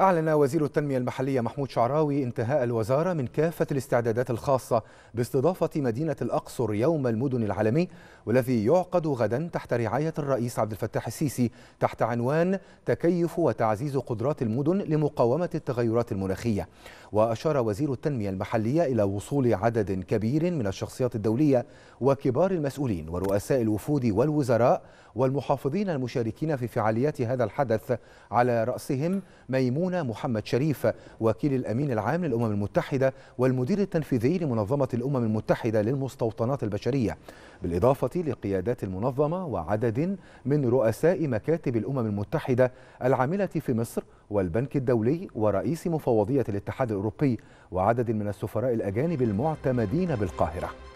أعلن وزير التنمية المحلية محمود شعراوي انتهاء الوزارة من كافة الاستعدادات الخاصة باستضافة مدينة الأقصر يوم المدن العالمي والذي يعقد غدا تحت رعاية الرئيس عبد الفتاح السيسي تحت عنوان تكيف وتعزيز قدرات المدن لمقاومة التغيرات المناخية وأشار وزير التنمية المحلية إلى وصول عدد كبير من الشخصيات الدولية وكبار المسؤولين ورؤساء الوفود والوزراء والمحافظين المشاركين في فعاليات هذا الحدث على رأسهم ميمونة محمد شريف وكيل الأمين العام للأمم المتحدة والمدير التنفيذي لمنظمة الأمم المتحدة للمستوطنات البشرية بالإضافة لقيادات المنظمة وعدد من رؤساء مكاتب الأمم المتحدة العاملة في مصر والبنك الدولي ورئيس مفوضية الاتحاد الأوروبي وعدد من السفراء الأجانب المعتمدين بالقاهرة